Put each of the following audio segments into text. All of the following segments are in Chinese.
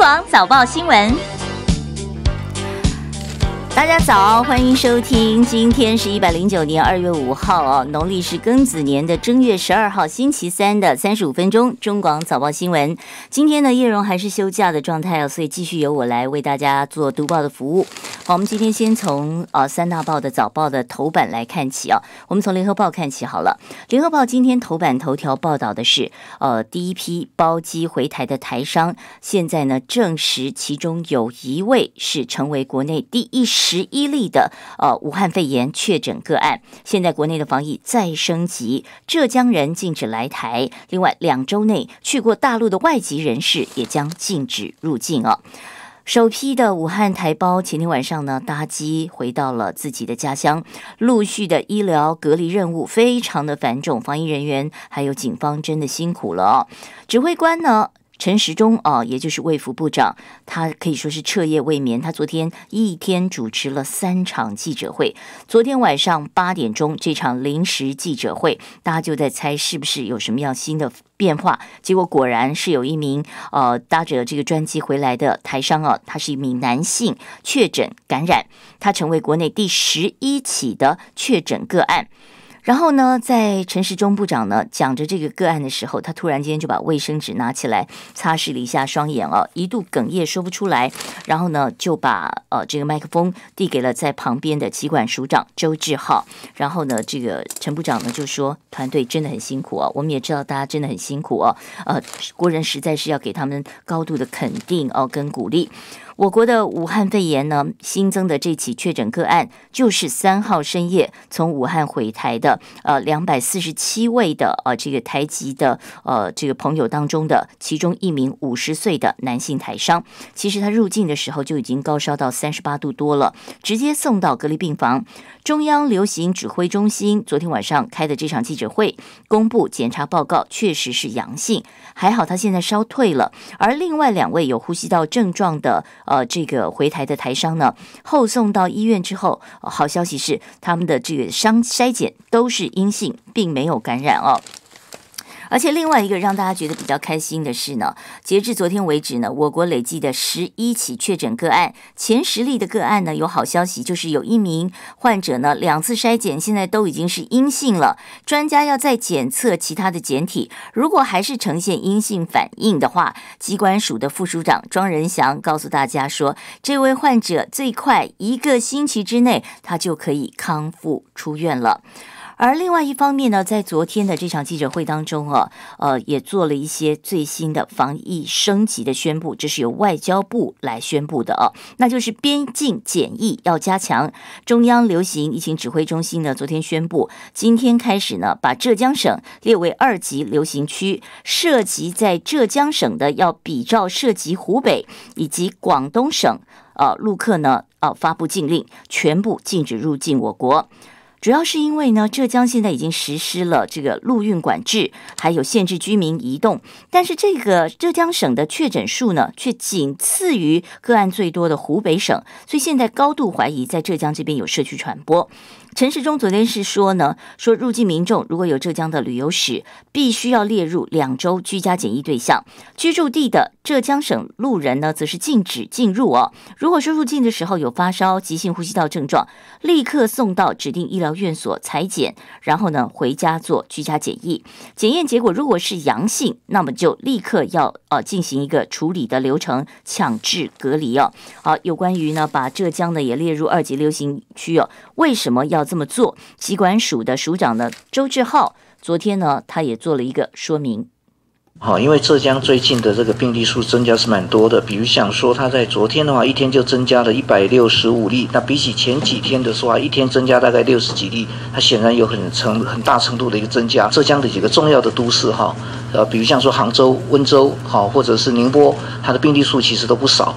广早报新闻。大家早，欢迎收听，今天是一百零九年二月五号啊，农历是庚子年的正月十二号，星期三的三十五分钟中广早报新闻。今天呢，叶蓉还是休假的状态啊，所以继续由我来为大家做读报的服务。好，我们今天先从呃三大报的早报的头版来看起啊。我们从联合报看起好了。联合报今天头版头条报道的是，呃，第一批包机回台的台商，现在呢证实其中有一位是成为国内第一十一例的呃武汉肺炎确诊个案，现在国内的防疫再升级，浙江人禁止来台，另外两周内去过大陆的外籍人士也将禁止入境哦。首批的武汉台胞前天晚上呢搭机回到了自己的家乡，陆续的医疗隔离任务非常的繁重，防疫人员还有警方真的辛苦了哦。指挥官呢？陈时中啊，也就是卫福部长，他可以说是彻夜未眠。他昨天一天主持了三场记者会。昨天晚上八点钟这场临时记者会，大家就在猜是不是有什么样新的变化。结果果然是有一名呃搭着这个专机回来的台商啊，他是一名男性，确诊感染，他成为国内第十一起的确诊个案。然后呢，在陈时中部长呢讲着这个个案的时候，他突然间就把卫生纸拿起来擦拭了一下双眼哦，一度哽咽说不出来。然后呢，就把呃这个麦克风递给了在旁边的机管署长周志浩。然后呢，这个陈部长呢就说：“团队真的很辛苦啊，我们也知道大家真的很辛苦哦，呃，国人实在是要给他们高度的肯定哦跟鼓励。”我国的武汉肺炎呢，新增的这起确诊个案，就是三号深夜从武汉回台的呃两百四十七位的呃这个台籍的呃这个朋友当中的其中一名五十岁的男性台商。其实他入境的时候就已经高烧到三十八度多了，直接送到隔离病房。中央流行指挥中心昨天晚上开的这场记者会，公布检查报告确实是阳性，还好他现在烧退了。而另外两位有呼吸道症状的。呃，这个回台的台商呢，后送到医院之后，好消息是他们的这个伤筛检都是阴性，并没有感染哦。而且另外一个让大家觉得比较开心的是呢，截至昨天为止呢，我国累计的十一起确诊个案，前十例的个案呢有好消息，就是有一名患者呢两次筛检现在都已经是阴性了。专家要再检测其他的检体，如果还是呈现阴性反应的话，机关署的副署长庄仁祥告诉大家说，这位患者最快一个星期之内他就可以康复出院了。而另外一方面呢，在昨天的这场记者会当中啊，呃，也做了一些最新的防疫升级的宣布，这是由外交部来宣布的啊，那就是边境检疫要加强。中央流行疫情指挥中心呢，昨天宣布，今天开始呢，把浙江省列为二级流行区，涉及在浙江省的，要比照涉及湖北以及广东省，呃，陆客呢，呃，发布禁令，全部禁止入境我国。主要是因为呢，浙江现在已经实施了这个陆运管制，还有限制居民移动。但是这个浙江省的确诊数呢，却仅次于个案最多的湖北省，所以现在高度怀疑在浙江这边有社区传播。陈世忠昨天是说呢，说入境民众如果有浙江的旅游史，必须要列入两周居家检疫对象；居住地的浙江省路人呢，则是禁止进入哦。如果说入境的时候有发烧、急性呼吸道症状，立刻送到指定医疗。院所裁剪，然后呢，回家做居家检疫。检验结果如果是阳性，那么就立刻要呃进行一个处理的流程，强制隔离哦。好，有关于呢，把浙江呢也列入二级流行区哦。为什么要这么做？疾管署的署长呢周志浩昨天呢他也做了一个说明。好，因为浙江最近的这个病例数增加是蛮多的，比如像说他在昨天的话，一天就增加了一百六十五例，那比起前几天的说啊，一天增加大概六十几例，它显然有很成很大程度的一个增加。浙江的几个重要的都市，哈，呃，比如像说杭州、温州，好，或者是宁波，它的病例数其实都不少。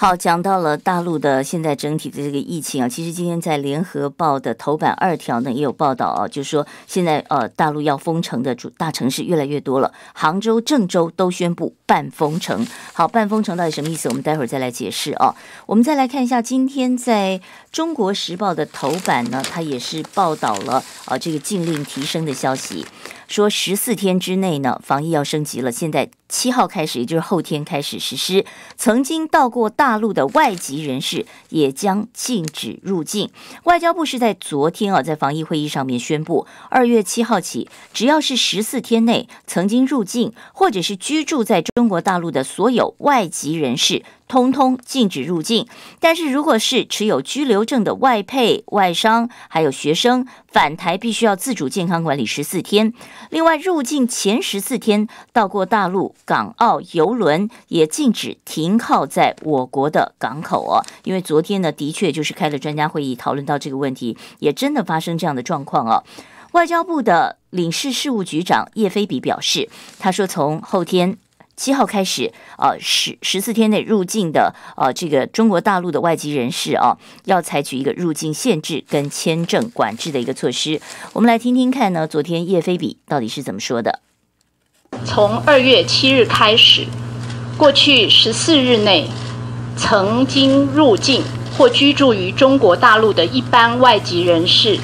好，讲到了大陆的现在整体的这个疫情啊，其实今天在联合报的头版二条呢也有报道啊，就是说现在呃大陆要封城的主大城市越来越多了，杭州、郑州都宣布半封城。好，半封城到底什么意思？我们待会儿再来解释啊。我们再来看一下今天在中国时报的头版呢，它也是报道了啊这个禁令提升的消息。说十四天之内呢，防疫要升级了。现在七号开始，也就是后天开始实施，曾经到过大陆的外籍人士也将禁止入境。外交部是在昨天啊，在防疫会议上面宣布，二月七号起，只要是十四天内曾经入境或者是居住在中国大陆的所有外籍人士。通通禁止入境，但是如果是持有居留证的外配、外商，还有学生返台，必须要自主健康管理十四天。另外，入境前十四天到过大陆、港澳，游轮也禁止停靠在我国的港口哦。因为昨天呢，的确就是开了专家会议，讨论到这个问题，也真的发生这样的状况哦。外交部的领事事务局长叶飞比表示，他说从后天。七号开始，呃，十十四天内入境的呃，这个中国大陆的外籍人士啊，要采取一个入境限制跟签证管制的一个措施。我们来听听看呢，昨天叶菲比到底是怎么说的？从二月七日开始，过去十四日内曾经入境或居住于中国大陆的一般外籍人士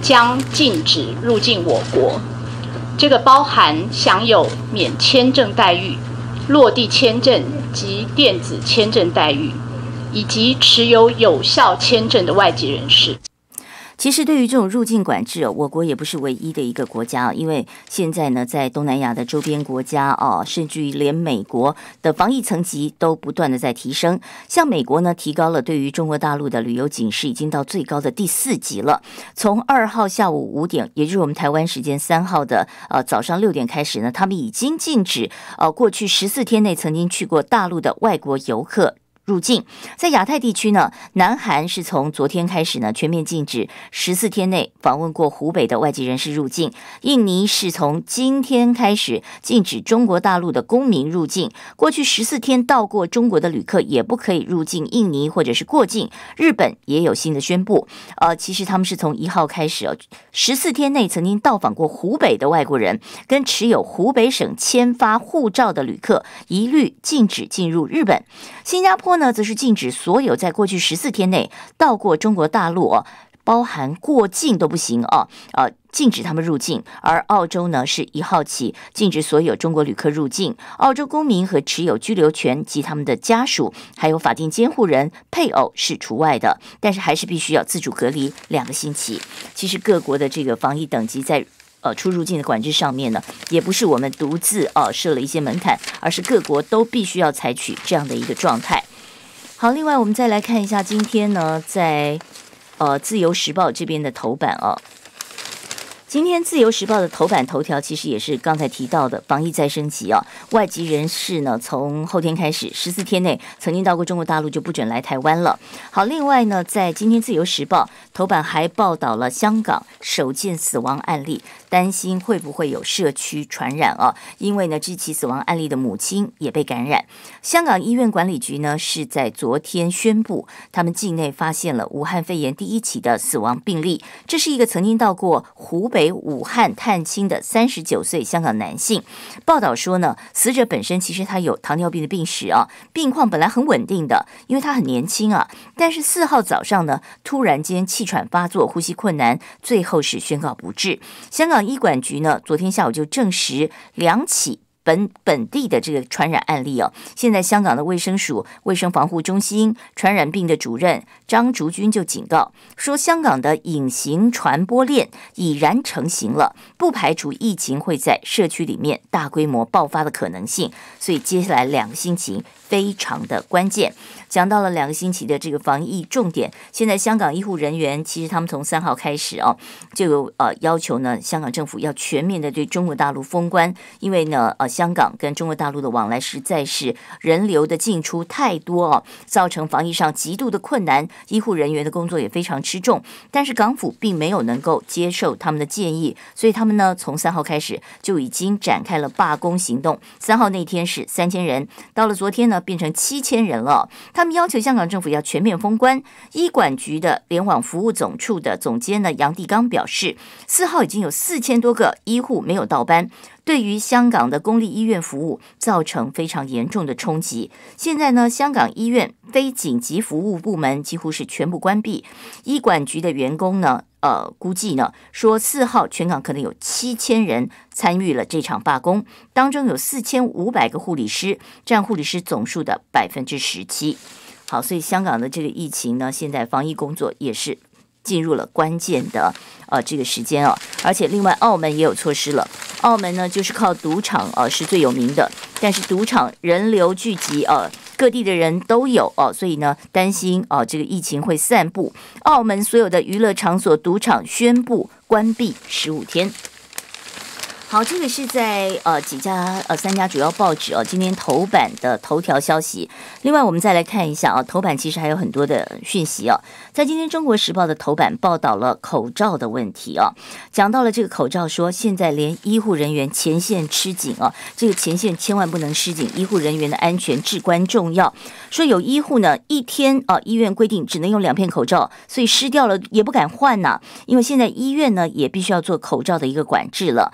将禁止入境我国。这个包含享有免签证待遇。落地签证及电子签证待遇，以及持有有效签证的外籍人士。其实，对于这种入境管制我国也不是唯一的一个国家因为现在呢，在东南亚的周边国家啊，甚至于连美国的防疫层级都不断的在提升。像美国呢，提高了对于中国大陆的旅游警示，已经到最高的第四级了。从二号下午五点，也就是我们台湾时间三号的呃早上六点开始呢，他们已经禁止呃过去十四天内曾经去过大陆的外国游客。入境在亚太地区呢，南韩是从昨天开始呢全面禁止十四天内访问过湖北的外籍人士入境。印尼是从今天开始禁止中国大陆的公民入境，过去十四天到过中国的旅客也不可以入境印尼或者是过境。日本也有新的宣布，呃，其实他们是从一号开始哦，十四天内曾经到访过湖北的外国人跟持有湖北省签发护照的旅客，一律禁止进入日本。新加坡。那则是禁止所有在过去十四天内到过中国大陆哦，包含过境都不行哦，呃，禁止他们入境。而澳洲呢，是一号起禁止所有中国旅客入境，澳洲公民和持有居留权及他们的家属，还有法定监护人、配偶是除外的，但是还是必须要自主隔离两个星期。其实各国的这个防疫等级在呃出入境的管制上面呢，也不是我们独自啊设了一些门槛，而是各国都必须要采取这样的一个状态。好，另外我们再来看一下今天呢，在呃《自由时报》这边的头版哦。今天《自由时报》的头版头条其实也是刚才提到的，防疫再升级哦。外籍人士呢，从后天开始十四天内曾经到过中国大陆就不准来台湾了。好，另外呢，在今天《自由时报》头版还报道了香港首件死亡案例。担心会不会有社区传染啊？因为呢，这起死亡案例的母亲也被感染。香港医院管理局呢是在昨天宣布，他们境内发现了武汉肺炎第一起的死亡病例。这是一个曾经到过湖北武汉探亲的三十九岁香港男性。报道说呢，死者本身其实他有糖尿病的病史啊，病况本来很稳定的，因为他很年轻啊。但是四号早上呢，突然间气喘发作，呼吸困难，最后是宣告不治。香港。医管局呢，昨天下午就证实两起本本地的这个传染案例哦。现在香港的卫生署卫生防护中心传染病的主任张竹君就警告说，香港的隐形传播链已然成型了，不排除疫情会在社区里面大规模爆发的可能性。所以接下来两个星期。非常的关键，讲到了两个星期的这个防疫重点。现在香港医护人员其实他们从三号开始哦，就有呃要求呢，香港政府要全面的对中国大陆封关，因为呢呃香港跟中国大陆的往来实在是人流的进出太多哦，造成防疫上极度的困难，医护人员的工作也非常吃重。但是港府并没有能够接受他们的建议，所以他们呢从三号开始就已经展开了罢工行动。三号那天是三千人，到了昨天呢。变成七千人了，他们要求香港政府要全面封关。医管局的联网服务总处的总监呢，杨地刚表示，四号已经有四千多个医护没有到班，对于香港的公立医院服务造成非常严重的冲击。现在呢，香港医院非紧急服务部门几乎是全部关闭，医管局的员工呢。呃，估计呢，说四号全港可能有七千人参与了这场罢工，当中有四千五百个护理师，占护理师总数的百分之十七。好，所以香港的这个疫情呢，现在防疫工作也是进入了关键的呃这个时间啊，而且另外澳门也有措施了。澳门呢，就是靠赌场呃是最有名的，但是赌场人流聚集呃。各地的人都有哦，所以呢，担心哦，这个疫情会散布。澳门所有的娱乐场所、赌场宣布关闭十五天。好，这个是在呃几家呃三家主要报纸哦，今天头版的头条消息。另外，我们再来看一下啊，头版其实还有很多的讯息哦。在今天《中国时报》的头版报道了口罩的问题哦，讲到了这个口罩，说现在连医护人员前线吃紧啊，这个前线千万不能失紧，医护人员的安全至关重要。说有医护呢，一天啊医院规定只能用两片口罩，所以湿掉了也不敢换呐，因为现在医院呢也必须要做口罩的一个管制了。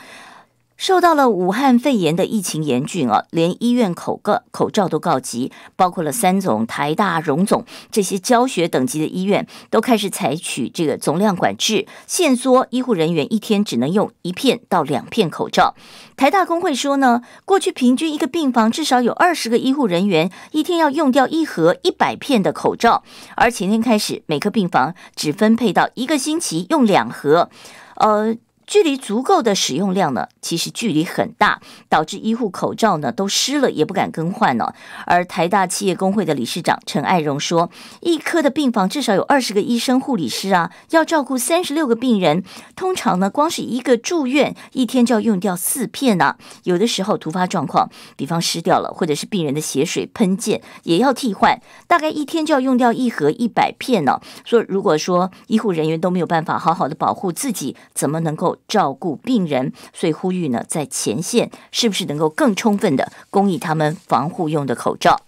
受到了武汉肺炎的疫情严峻啊，连医院口个口罩都告急，包括了三总、台大、荣总这些教学等级的医院，都开始采取这个总量管制，限缩医护人员一天只能用一片到两片口罩。台大工会说呢，过去平均一个病房至少有二十个医护人员，一天要用掉一盒一百片的口罩，而前天开始，每个病房只分配到一个星期用两盒，呃。距离足够的使用量呢，其实距离很大，导致医护口罩呢都湿了也不敢更换呢。而台大企业工会的理事长陈爱荣说，一科的病房至少有二十个医生、护理师啊，要照顾三十六个病人。通常呢，光是一个住院一天就要用掉四片呢。有的时候突发状况，比方湿掉了，或者是病人的血水喷溅，也要替换。大概一天就要用掉一盒一百片呢。说如果说医护人员都没有办法好好的保护自己，怎么能够？照顾病人，所以呼吁呢，在前线是不是能够更充分的供应他们防护用的口罩？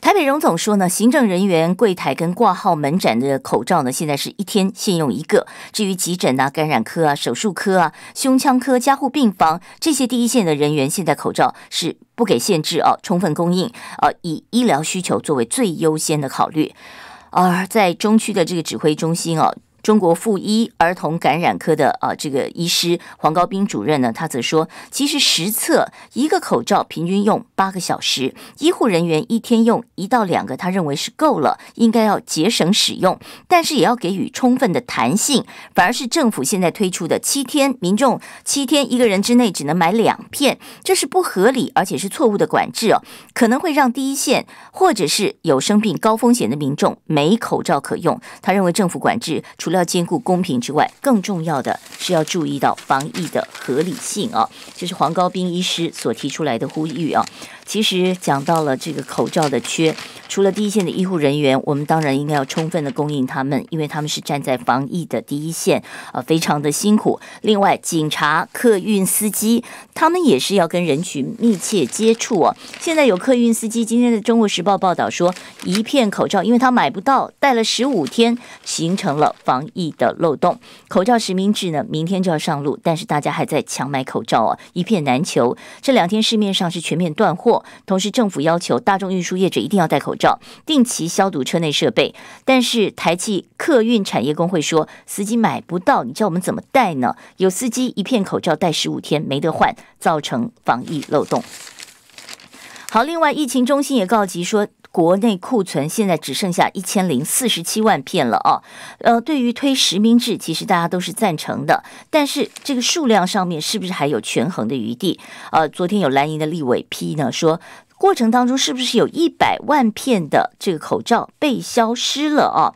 台北荣总说呢，行政人员柜台跟挂号门诊的口罩呢，现在是一天限用一个。至于急诊啊、感染科啊、手术科啊、胸腔科、加护病房这些第一线的人员，现在口罩是不给限制啊，充分供应啊，以医疗需求作为最优先的考虑。而在中区的这个指挥中心哦。中国妇医儿童感染科的啊这个医师黄高斌主任呢，他则说，其实实测一个口罩平均用八个小时，医护人员一天用一到两个，他认为是够了，应该要节省使用，但是也要给予充分的弹性。反而是政府现在推出的七天，民众七天一个人之内只能买两片，这是不合理而且是错误的管制哦，可能会让第一线或者是有生病高风险的民众没口罩可用。他认为政府管制除了要兼顾公平之外，更重要的是要注意到防疫的合理性啊，这是黄高斌医师所提出来的呼吁啊。其实讲到了这个口罩的缺，除了第一线的医护人员，我们当然应该要充分的供应他们，因为他们是站在防疫的第一线，啊，非常的辛苦。另外，警察、客运司机，他们也是要跟人群密切接触哦。现在有客运司机，今天的《中国时报》报道说，一片口罩，因为他买不到，戴了十五天，形成了防疫的漏洞。口罩实名制呢，明天就要上路，但是大家还在抢买口罩啊，一片难求。这两天市面上是全面断货。同时，政府要求大众运输业者一定要戴口罩，定期消毒车内设备。但是台汽客运产业工会说，司机买不到，你叫我们怎么戴呢？有司机一片口罩戴十五天没得换，造成防疫漏洞。好，另外疫情中心也告急说。国内库存现在只剩下一千零四十七万片了哦，呃，对于推实名制，其实大家都是赞成的，但是这个数量上面是不是还有权衡的余地？呃，昨天有蓝营的立委批呢，说过程当中是不是有一百万片的这个口罩被消失了啊？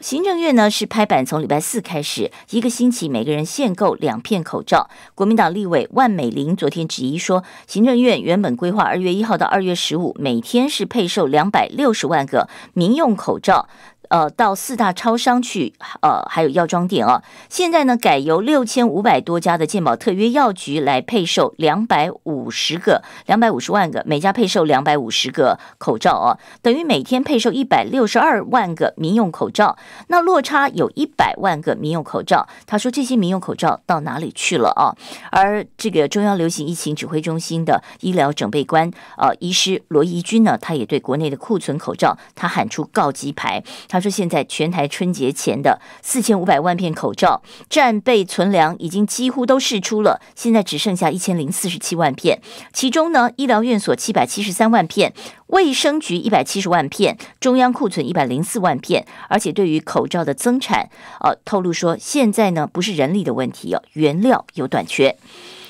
行政院呢是拍板，从礼拜四开始一个星期，每个人限购两片口罩。国民党立委万美玲昨天质疑说，行政院原本规划二月一号到二月十五，每天是配售两百六十万个民用口罩。呃，到四大超商去，呃，还有药妆店啊。现在呢，改由六千五百多家的健保特约药局来配售两百五十个，两百五十万个，每家配售两百五十个口罩啊，等于每天配售一百六十二万个民用口罩。那落差有一百万个民用口罩，他说这些民用口罩到哪里去了啊？而这个中央流行疫情指挥中心的医疗准备官啊医师罗怡君呢，他也对国内的库存口罩，他喊出告急牌。他说：“现在全台春节前的四千五百万片口罩战备存粮已经几乎都试出了，现在只剩下一千零四十七万片。其中呢，医疗院所七百七十三万片，卫生局一百七十万片，中央库存一百零四万片。而且对于口罩的增产，呃，透露说现在呢不是人力的问题哦，原料有短缺。”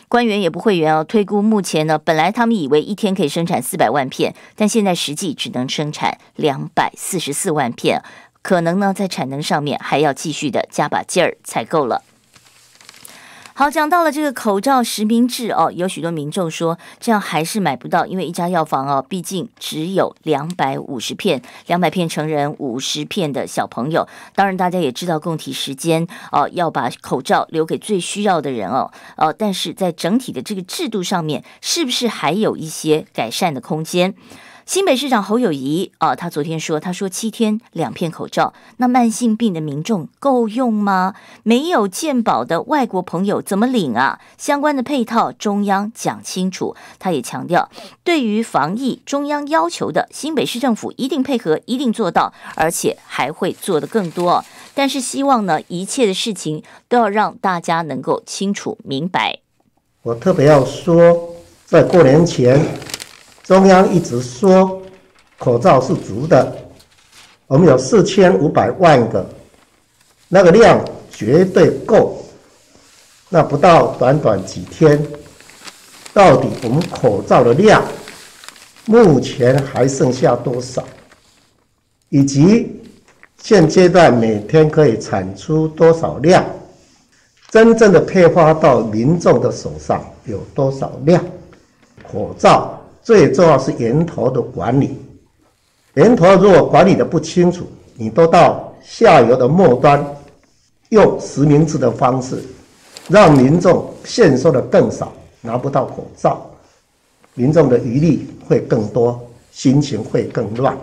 官员也不会员哦，推估目前呢，本来他们以为一天可以生产四百万片，但现在实际只能生产两百四十四万片，可能呢在产能上面还要继续的加把劲儿采购了。好，讲到了这个口罩实名制哦，有许多民众说这样还是买不到，因为一家药房哦，毕竟只有两百五十片，两百片成人，五十片的小朋友。当然，大家也知道供体时间哦，要把口罩留给最需要的人哦哦。但是在整体的这个制度上面，是不是还有一些改善的空间？新北市长侯友谊啊，他昨天说，他说七天两片口罩，那慢性病的民众够用吗？没有健保的外国朋友怎么领啊？相关的配套，中央讲清楚。他也强调，对于防疫，中央要求的新北市政府一定配合，一定做到，而且还会做得更多。但是希望呢，一切的事情都要让大家能够清楚明白。我特别要说，在过年前。中央一直说口罩是足的，我们有四千五百万个，那个量绝对够。那不到短短几天，到底我们口罩的量目前还剩下多少？以及现阶段每天可以产出多少量？真正的配发到民众的手上有多少量？口罩？最重要是源头的管理，源头如果管理的不清楚，你都到下游的末端，用实名制的方式，让民众限售的更少，拿不到口罩，民众的余力会更多，心情会更乱。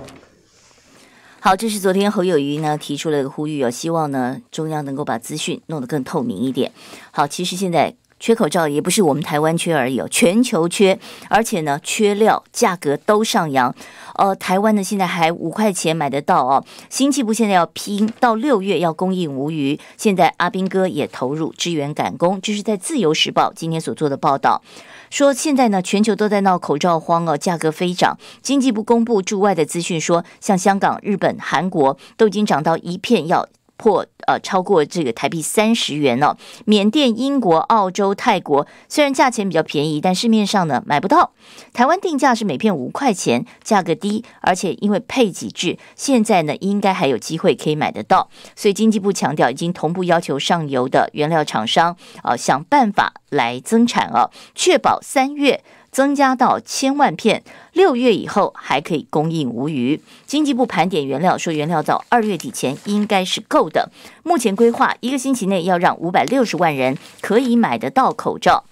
好，这是昨天侯友谊呢提出了一个呼吁，哦，希望呢，中央能够把资讯弄得更透明一点。好，其实现在。缺口罩也不是我们台湾缺而已哦，全球缺，而且呢，缺料，价格都上扬。呃，台湾呢现在还五块钱买得到哦。经济部现在要拼到六月要供应无余，现在阿兵哥也投入支援赶工，这是在自由时报今天所做的报道，说现在呢全球都在闹口罩荒哦，价格飞涨。经济部公布驻外的资讯说，像香港、日本、韩国都已经涨到一片要。破呃超过这个台币三十元哦。缅甸、英国、澳洲、泰国虽然价钱比较便宜，但市面上呢买不到。台湾定价是每片五块钱，价格低，而且因为配给制，现在呢应该还有机会可以买得到。所以经济部强调，已经同步要求上游的原料厂商啊想办法来增产啊，确保三月。增加到千万片，六月以后还可以供应无余。经济部盘点原料，说原料到二月底前应该是够的。目前规划一个星期内要让五百六十万人可以买得到口罩。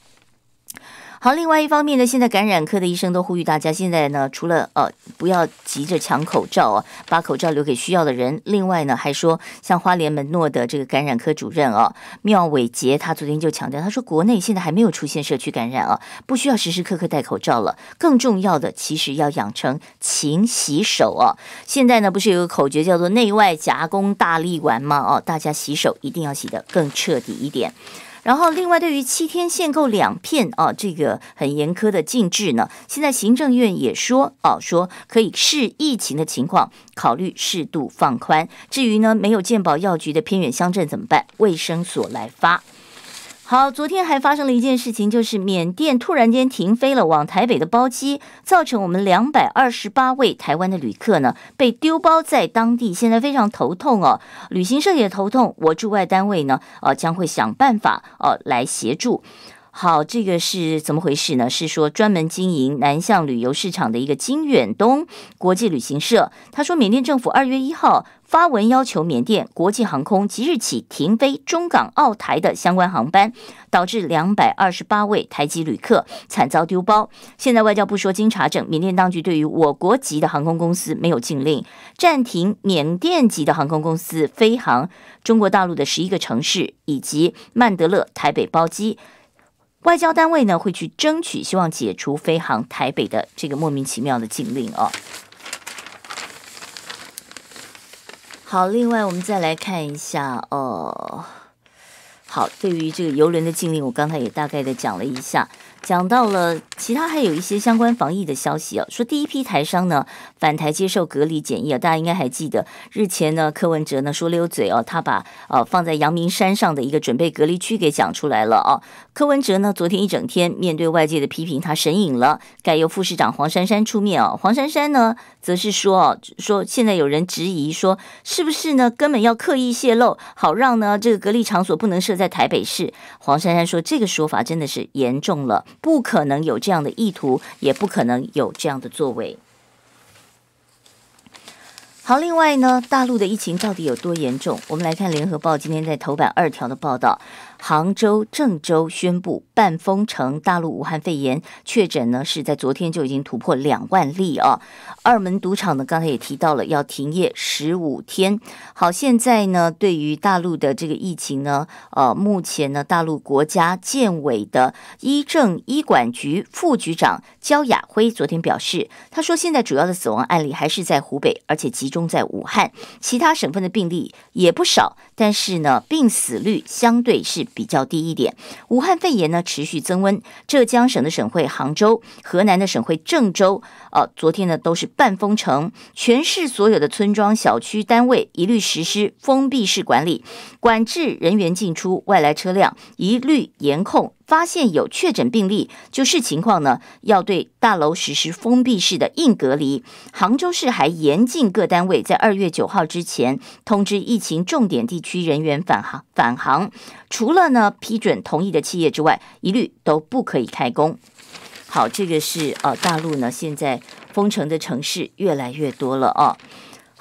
好，另外一方面呢，现在感染科的医生都呼吁大家，现在呢，除了呃不要急着抢口罩啊，把口罩留给需要的人。另外呢，还说，像花莲门诺的这个感染科主任哦，妙伟杰，他昨天就强调，他说国内现在还没有出现社区感染啊，不需要时时刻刻戴口罩了。更重要的，其实要养成勤洗手哦。现在呢，不是有个口诀叫做“内外夹攻大力丸”吗？哦，大家洗手一定要洗得更彻底一点。然后，另外对于七天限购两片啊，这个很严苛的禁制呢，现在行政院也说，哦，说可以视疫情的情况考虑适度放宽。至于呢，没有健保药局的偏远乡镇怎么办？卫生所来发。好，昨天还发生了一件事情，就是缅甸突然间停飞了往台北的包机，造成我们两百二十八位台湾的旅客呢被丢包在当地，现在非常头痛哦。旅行社也头痛，我驻外单位呢，呃，将会想办法，呃，来协助。好，这个是怎么回事呢？是说专门经营南向旅游市场的一个金远东国际旅行社，他说，缅甸政府二月一号发文要求缅甸国际航空即日起停飞中港澳台的相关航班，导致两百二十八位台籍旅客惨遭丢包。现在外交部说，经查证，缅甸当局对于我国籍的航空公司没有禁令，暂停缅甸籍的航空公司飞航中国大陆的十一个城市以及曼德勒、台北包机。外交单位呢会去争取，希望解除飞航台北的这个莫名其妙的禁令哦。好，另外我们再来看一下哦。好，对于这个游轮的禁令，我刚才也大概的讲了一下。讲到了其他还有一些相关防疫的消息啊，说第一批台商呢返台接受隔离检疫啊，大家应该还记得。日前呢，柯文哲呢说溜嘴哦，他把呃放在阳明山上的一个准备隔离区给讲出来了啊。柯文哲呢昨天一整天面对外界的批评，他神隐了，改由副市长黄珊珊出面哦。黄珊珊呢？则是说，哦，说现在有人质疑说，是不是呢？根本要刻意泄露，好让呢这个隔离场所不能设在台北市。黄珊珊说，这个说法真的是严重了，不可能有这样的意图，也不可能有这样的作为。好，另外呢，大陆的疫情到底有多严重？我们来看联合报今天在头版二条的报道。杭州、郑州宣布半封城，大陆武汉肺炎确诊呢是在昨天就已经突破两万例啊。二门赌场呢，刚才也提到了要停业十五天。好，现在呢，对于大陆的这个疫情呢，呃，目前呢，大陆国家建委的医政医管局副局长焦亚辉昨天表示，他说现在主要的死亡案例还是在湖北，而且集中在武汉，其他省份的病例也不少，但是呢，病死率相对是。比较低一点。武汉肺炎呢持续增温，浙江省的省会杭州、河南的省会郑州，呃，昨天呢都是半封城，全市所有的村庄、小区、单位一律实施封闭式管理，管制人员进出，外来车辆一律严控。发现有确诊病例，就是情况呢，要对大楼实施封闭式的硬隔离。杭州市还严禁各单位在二月九号之前通知疫情重点地区人员返航返航。除了呢批准同意的企业之外，一律都不可以开工。好，这个是呃，大陆呢现在封城的城市越来越多了啊。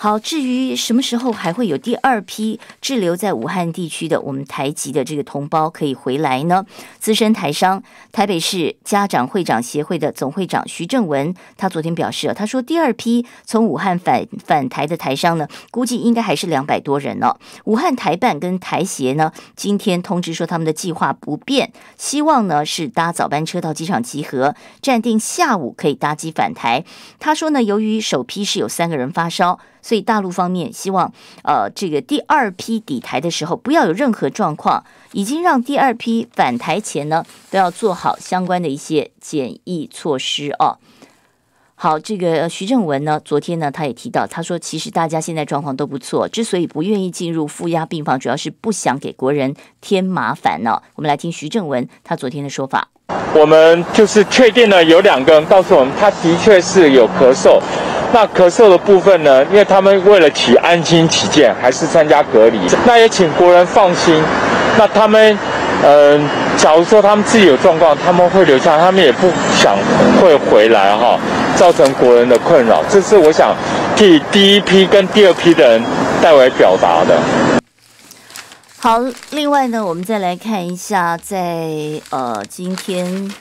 好，至于什么时候还会有第二批滞留在武汉地区的我们台籍的这个同胞可以回来呢？资深台商、台北市家长会长协会的总会长徐正文，他昨天表示啊，他说第二批从武汉返返台的台商呢，估计应该还是两百多人呢。武汉台办跟台协呢，今天通知说他们的计划不变，希望呢是搭早班车到机场集合，暂定下午可以搭机返台。他说呢，由于首批是有三个人发烧。所以大陆方面希望，呃，这个第二批抵台的时候不要有任何状况，已经让第二批返台前呢都要做好相关的一些检疫措施哦。好，这个徐正文呢，昨天呢他也提到，他说其实大家现在状况都不错，之所以不愿意进入负压病房，主要是不想给国人添麻烦呢。我们来听徐正文他昨天的说法。我们就是确定了有两个人告诉我们，他的确是有咳嗽。那咳嗽的部分呢？因为他们为了起安心起见，还是参加隔离。那也请国人放心。那他们，呃，假如说他们自己有状况，他们会留下，他们也不想会回来哈，造成国人的困扰。这是我想替第一批跟第二批的人代为表达的。好，另外呢，我们再来看一下在呃今天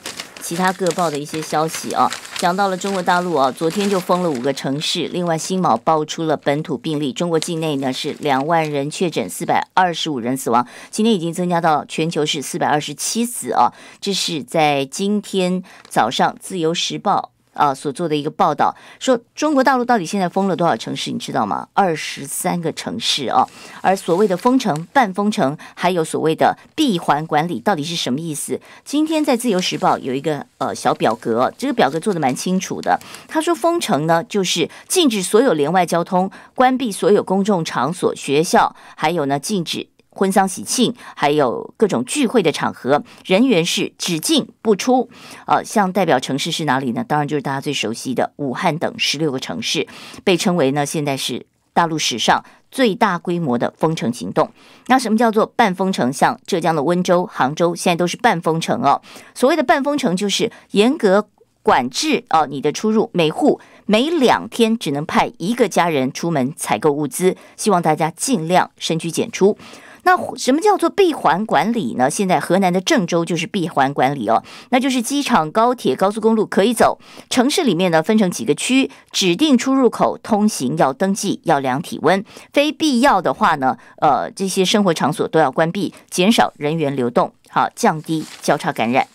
其他各报的一些消息啊。讲到了中国大陆啊，昨天就封了五个城市，另外新毛爆出了本土病例。中国境内呢是两万人确诊，四百二十五人死亡，今天已经增加到全球是四百二十七死啊。这是在今天早上《自由时报》。啊，所做的一个报道说，中国大陆到底现在封了多少城市，你知道吗？二十三个城市啊，而所谓的封城、半封城，还有所谓的闭环管理，到底是什么意思？今天在《自由时报》有一个呃小表格，这个表格做的蛮清楚的。他说，封城呢，就是禁止所有连外交通，关闭所有公众场所、学校，还有呢，禁止。婚丧喜庆，还有各种聚会的场合，人员是只进不出。呃，像代表城市是哪里呢？当然就是大家最熟悉的武汉等十六个城市，被称为呢现在是大陆史上最大规模的封城行动。那什么叫做半封城？像浙江的温州、杭州现在都是半封城哦。所谓的半封城就是严格管制哦你的出入，每户每两天只能派一个家人出门采购物资，希望大家尽量深居简出。那什么叫做闭环管理呢？现在河南的郑州就是闭环管理哦，那就是机场、高铁、高速公路可以走，城市里面呢分成几个区，指定出入口通行要登记、要量体温，非必要的话呢，呃，这些生活场所都要关闭，减少人员流动，好降低交叉感染。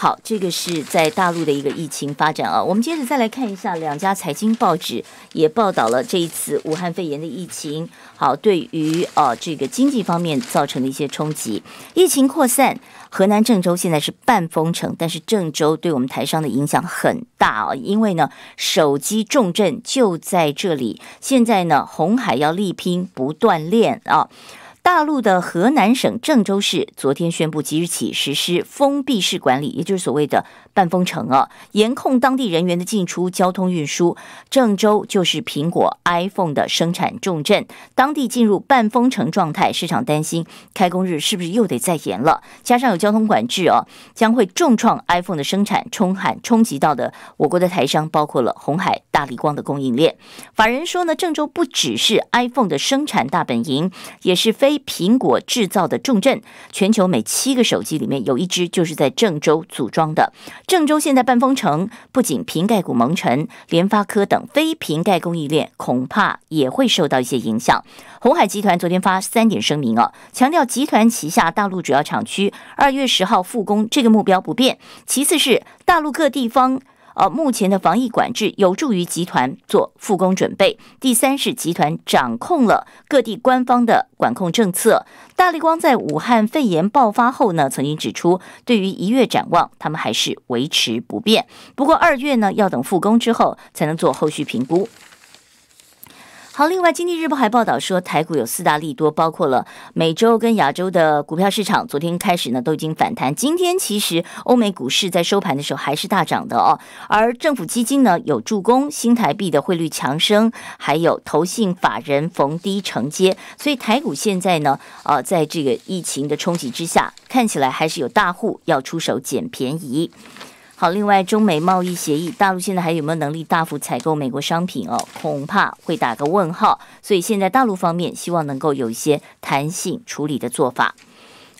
好，这个是在大陆的一个疫情发展啊。我们接着再来看一下两家财经报纸也报道了这一次武汉肺炎的疫情。好，对于呃这个经济方面造成的一些冲击，疫情扩散，河南郑州现在是半封城，但是郑州对我们台商的影响很大啊，因为呢手机重镇就在这里。现在呢，红海要力拼不断炼啊。大陆的河南省郑州市昨天宣布，即日起实施封闭式管理，也就是所谓的半封城啊，严控当地人员的进出、交通运输。郑州就是苹果 iPhone 的生产重镇，当地进入半封城状态，市场担心开工日是不是又得再延了？加上有交通管制哦，将会重创 iPhone 的生产，冲喊冲击到的我国的台商，包括了红海、大立光的供应链。法人说呢，郑州不只是 iPhone 的生产大本营，也是非。非苹果制造的重镇，全球每七个手机里面有一只就是在郑州组装的。郑州现在半封城，不仅瓶盖股蒙尘，联发科等非瓶盖供应链恐怕也会受到一些影响。鸿海集团昨天发三点声明哦，强调集团旗下大陆主要厂区二月十号复工这个目标不变。其次是大陆各地方。而目前的防疫管制有助于集团做复工准备。第三是集团掌控了各地官方的管控政策。大力光在武汉肺炎爆发后呢，曾经指出，对于一月展望，他们还是维持不变。不过二月呢，要等复工之后才能做后续评估。好，另外，《经济日报》还报道说，台股有四大利多，包括了美洲跟亚洲的股票市场，昨天开始呢都已经反弹。今天其实欧美股市在收盘的时候还是大涨的哦，而政府基金呢有助攻新台币的汇率强升，还有投信法人逢低承接，所以台股现在呢，呃，在这个疫情的冲击之下，看起来还是有大户要出手捡便宜。好，另外，中美贸易协议，大陆现在还有没有能力大幅采购美国商品哦？恐怕会打个问号。所以现在大陆方面希望能够有一些弹性处理的做法。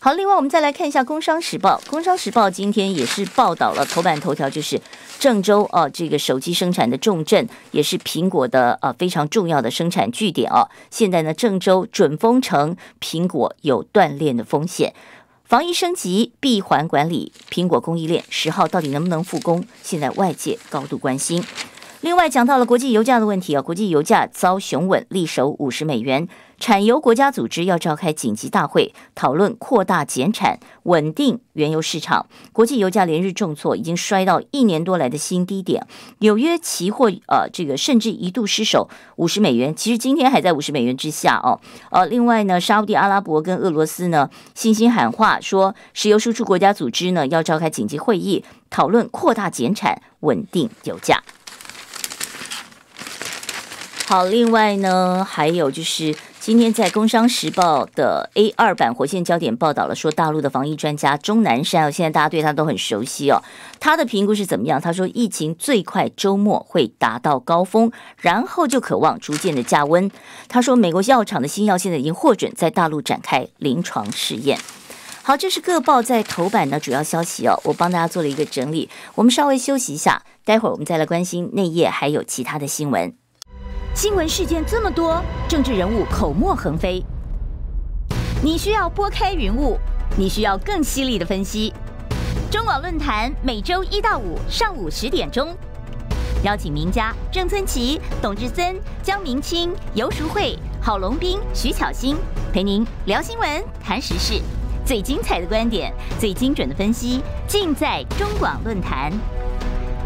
好，另外我们再来看一下《工商时报》，《工商时报》今天也是报道了头版头条，就是郑州哦，这个手机生产的重镇，也是苹果的呃非常重要的生产据点哦。现在呢，郑州准封城，苹果有断链的风险。防疫升级，闭环管理。苹果供应链十号到底能不能复工？现在外界高度关心。另外讲到了国际油价的问题啊，国际油价遭熊稳，力守五十美元。产油国家组织要召开紧急大会，讨论扩大减产，稳定原油市场。国际油价连日重挫，已经衰到一年多来的新低点。纽约期货呃，这个甚至一度失守五十美元，其实今天还在五十美元之下哦。呃，另外呢，沙特阿拉伯跟俄罗斯呢，信心喊话说，石油输出国家组织呢要召开紧急会议，讨论扩大减产，稳定油价。好，另外呢，还有就是今天在《工商时报》的 A 二版《火线焦点》报道了，说大陆的防疫专家钟南山，现在大家对他都很熟悉哦。他的评估是怎么样？他说疫情最快周末会达到高峰，然后就渴望逐渐的降温。他说，美国药厂的新药现在已经获准在大陆展开临床试验。好，这是各报在头版的主要消息哦，我帮大家做了一个整理。我们稍微休息一下，待会儿我们再来关心内页还有其他的新闻。新闻事件这么多，政治人物口沫横飞，你需要拨开云雾，你需要更犀利的分析。中广论坛每周一到五上午十点钟，邀请名家郑村奇、董志森、江明清、游淑慧、郝龙斌、徐巧兴陪您聊新闻、谈时事，最精彩的观点，最精准的分析，尽在中广论坛。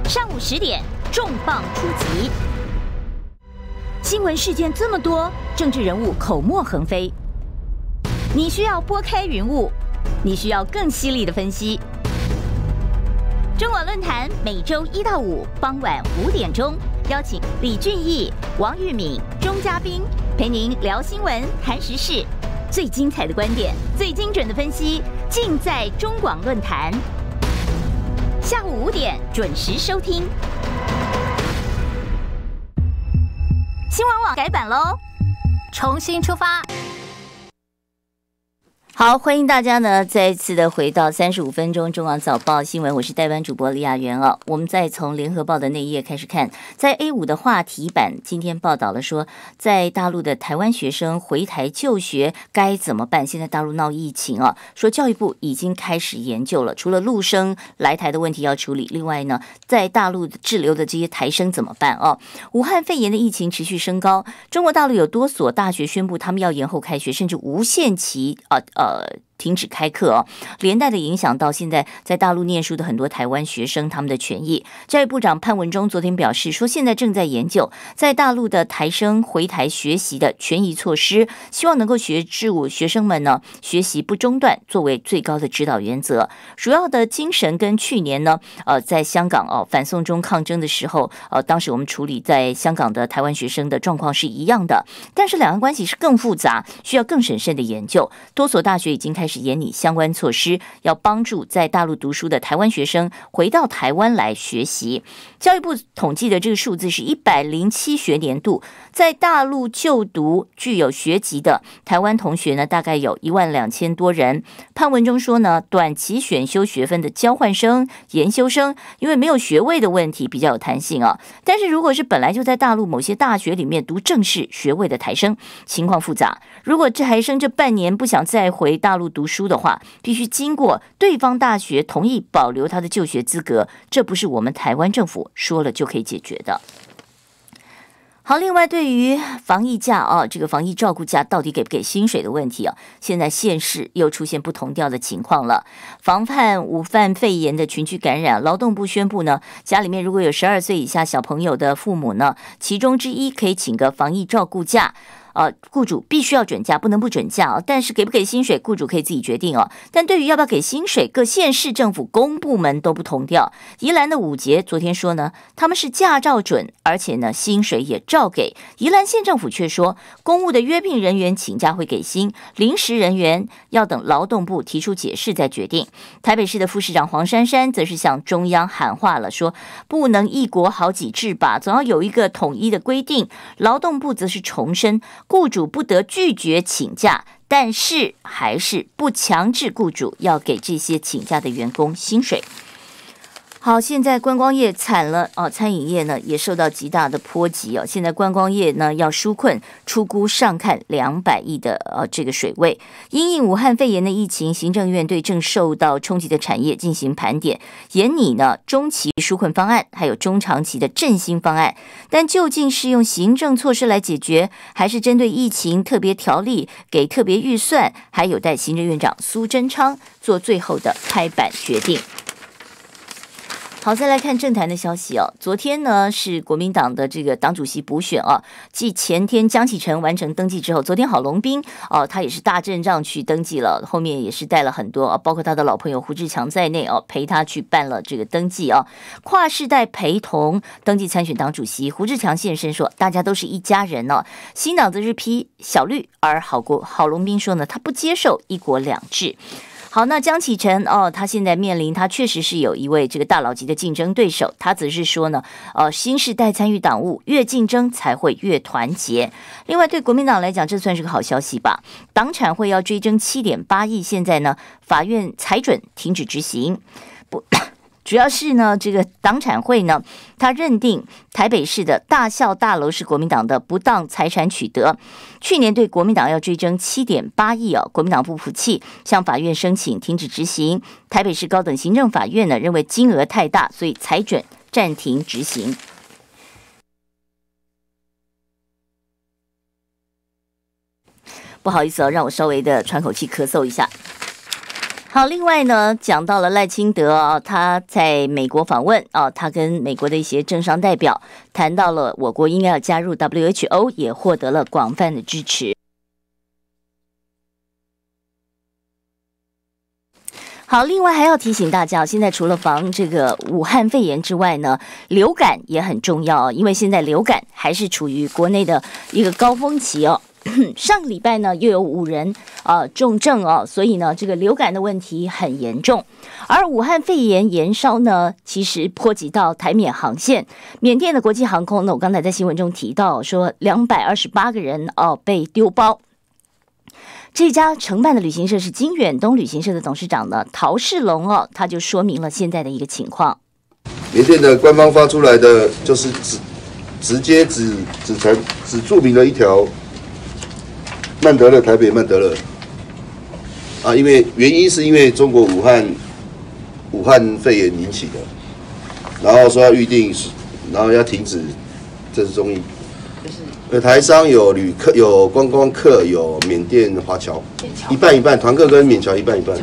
上午十点，重磅出击。新闻事件这么多，政治人物口沫横飞，你需要拨开云雾，你需要更犀利的分析。中广论坛每周一到五傍晚五点钟，邀请李俊毅、王玉敏、钟嘉宾陪您聊新闻、谈时事，最精彩的观点、最精准的分析，尽在中广论坛。下午五点准时收听。新闻网改版喽，重新出发。好，欢迎大家呢，再次的回到三十五分钟《中网早报》新闻，我是代班主播李亚媛啊。我们再从《联合报》的那一页开始看，在 A 五的话题版，今天报道了说，在大陆的台湾学生回台就学该怎么办？现在大陆闹疫情啊，说教育部已经开始研究了，除了陆生来台的问题要处理，另外呢，在大陆滞留的这些台生怎么办哦？武汉肺炎的疫情持续升高，中国大陆有多所大学宣布他们要延后开学，甚至无限期啊啊！呃停止开课哦，连带的影响到现在，在大陆念书的很多台湾学生他们的权益。教育部长潘文忠昨天表示说，现在正在研究在大陆的台生回台学习的权益措施，希望能够学制我学生们呢学习不中断作为最高的指导原则。主要的精神跟去年呢，呃，在香港哦反送中抗争的时候，呃，当时我们处理在香港的台湾学生的状况是一样的，但是两岸关系是更复杂，需要更审慎的研究。多所大学已经开始。延你相关措施，要帮助在大陆读书的台湾学生回到台湾来学习。教育部统计的这个数字是一百零七学年度在大陆就读具有学籍的台湾同学呢，大概有一万两千多人。潘文中说呢，短期选修学分的交换生、研修生，因为没有学位的问题比较有弹性啊。但是如果是本来就在大陆某些大学里面读正式学位的台生，情况复杂。如果这台生这半年不想再回大陆，读书的话，必须经过对方大学同意保留他的就学资格，这不是我们台湾政府说了就可以解决的。好，另外对于防疫假啊，这个防疫照顾假到底给不给薪水的问题啊，现在县市又出现不同调的情况了。防范武汉肺炎的群聚感染，劳动部宣布呢，家里面如果有十二岁以下小朋友的父母呢，其中之一可以请个防疫照顾假。呃，雇主必须要准假，不能不准假。但是给不给薪水，雇主可以自己决定哦。但对于要不要给薪水，各县市政府公部门都不同调。宜兰的五杰昨天说呢，他们是驾照准，而且呢薪水也照给。宜兰县政府却说，公务的约聘人员请假会给薪，临时人员要等劳动部提出解释再决定。台北市的副市长黄珊珊则是向中央喊话了，说不能一国好几制吧，总要有一个统一的规定。劳动部则是重申。雇主不得拒绝请假，但是还是不强制雇主要给这些请假的员工薪水。好，现在观光业惨了哦，餐饮业呢也受到极大的波及哦。现在观光业呢要纾困，出估上看两百亿的呃这个水位。因应武汉肺炎的疫情，行政院对正受到冲击的产业进行盘点，研拟呢中期纾困方案，还有中长期的振兴方案。但究竟是用行政措施来解决，还是针对疫情特别条例给特别预算，还有待行政院长苏贞昌做最后的拍板决定。好，再来看政坛的消息哦。昨天呢是国民党的这个党主席补选啊，继前天江启臣完成登记之后，昨天郝龙斌哦，他也是大阵仗去登记了，后面也是带了很多，包括他的老朋友胡志强在内哦，陪他去办了这个登记啊。跨世代陪同登记参选党主席胡志强现身说，大家都是一家人呢。新党则是批小绿，而郝国郝龙斌说呢，他不接受一国两制。好，那江启臣哦，他现在面临他确实是有一位这个大佬级的竞争对手。他只是说呢，呃，新时代参与党务越竞争才会越团结。另外，对国民党来讲，这算是个好消息吧？党产会要追征七点八亿，现在呢，法院裁准停止执行。不。主要是呢，这个党产会呢，他认定台北市的大校大楼是国民党的不当财产取得，去年对国民党要追征七点八亿哦，国民党不服气，向法院申请停止执行。台北市高等行政法院呢，认为金额太大，所以裁准暂停执行。不好意思哦，让我稍微的喘口气，咳嗽一下。好，另外呢，讲到了赖清德啊，他在美国访问啊，他跟美国的一些政商代表谈到了我国应该要加入 WHO，也获得了广泛的支持。好，另外还要提醒大家现在除了防这个武汉肺炎之外呢，流感也很重要，因为现在流感还是处于国内的一个高峰期哦。上礼拜呢，又有五人呃重症哦，所以呢，这个流感的问题很严重。而武汉肺炎延烧呢，其实波及到台缅航线，缅甸的国际航空。呢，我刚才在新闻中提到说，两百二十八个人哦被丢包。这家承办的旅行社是金远东旅行社的董事长呢，陶世龙哦，他就说明了现在的一个情况。缅甸的官方发出来的就是只直接只只成只注明了一条。曼德勒，台北曼德勒，啊，因为原因是因为中国武汉武汉肺炎引起的，然后说要预定，然后要停止，这是综艺。呃，台商有旅客，有观光客，有缅甸华侨，一半一半，团客跟缅侨一半一半。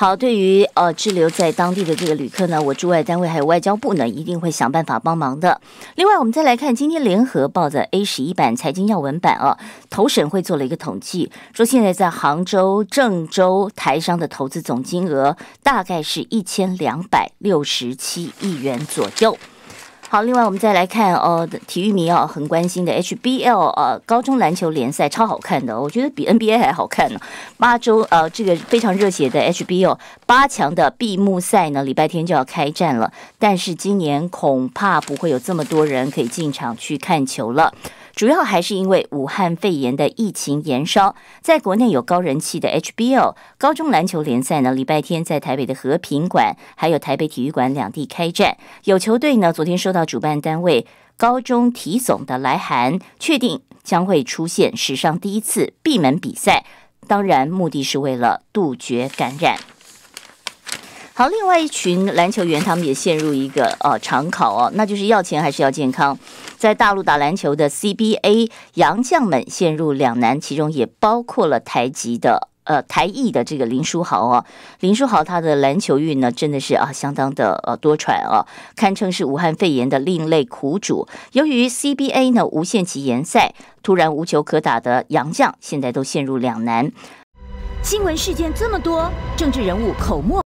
好，对于呃滞留在当地的这个旅客呢，我驻外单位还有外交部呢，一定会想办法帮忙的。另外，我们再来看今天联合报的 A 十一版财经要闻版啊，投审会做了一个统计，说现在在杭州、郑州台商的投资总金额大概是一千两百六十七亿元左右。好，另外我们再来看，哦，体育迷哦很关心的 HBL 啊，高中篮球联赛超好看的，我觉得比 NBA 还好看呢。八周呃，这个非常热血的 HBL 八强的闭幕赛呢，礼拜天就要开战了，但是今年恐怕不会有这么多人可以进场去看球了。主要还是因为武汉肺炎的疫情延烧，在国内有高人气的 HBO 高中篮球联赛呢，礼拜天在台北的和平馆还有台北体育馆两地开战。有球队呢，昨天收到主办单位高中体总的来函，确定将会出现史上第一次闭门比赛。当然，目的是为了杜绝感染。好，另外一群篮球员，他们也陷入一个呃长考哦，那就是要钱还是要健康，在大陆打篮球的 CBA 洋将们陷入两难，其中也包括了台籍的呃台裔的这个林书豪哦，林书豪他的篮球运呢真的是啊相当的呃多舛哦，堪称是武汉肺炎的另类苦主。由于 CBA 呢无限期延赛，突然无球可打的洋将现在都陷入两难。新闻事件这么多，政治人物口沫。